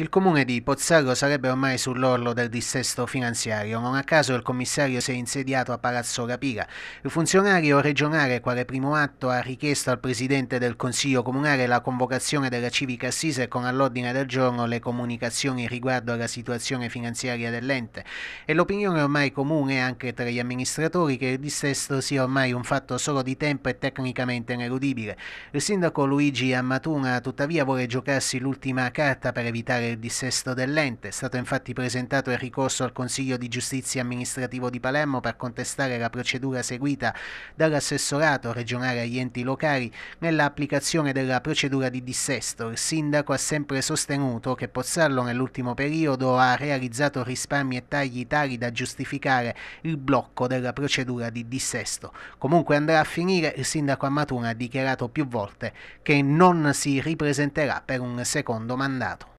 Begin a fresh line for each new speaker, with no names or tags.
Il comune di Pozzallo sarebbe ormai sull'orlo del dissesto finanziario, non a caso il commissario si è insediato a Palazzo Rapira. Il funzionario regionale, quale primo atto, ha richiesto al presidente del Consiglio Comunale la convocazione della civica assise con all'ordine del giorno le comunicazioni riguardo alla situazione finanziaria dell'ente. E l'opinione ormai comune anche tra gli amministratori che il dissesto sia ormai un fatto solo di tempo e tecnicamente ineludibile. Il sindaco Luigi Ammatuna tuttavia vuole giocarsi l'ultima carta per evitare del dissesto dell'ente. È stato infatti presentato il ricorso al Consiglio di Giustizia amministrativo di Palermo per contestare la procedura seguita dall'assessorato regionale agli enti locali nell'applicazione della procedura di dissesto. Il sindaco ha sempre sostenuto che Pozzallo nell'ultimo periodo ha realizzato risparmi e tagli tali da giustificare il blocco della procedura di dissesto. Comunque andrà a finire, il sindaco Ammatuna ha dichiarato più volte che non si ripresenterà per un secondo mandato.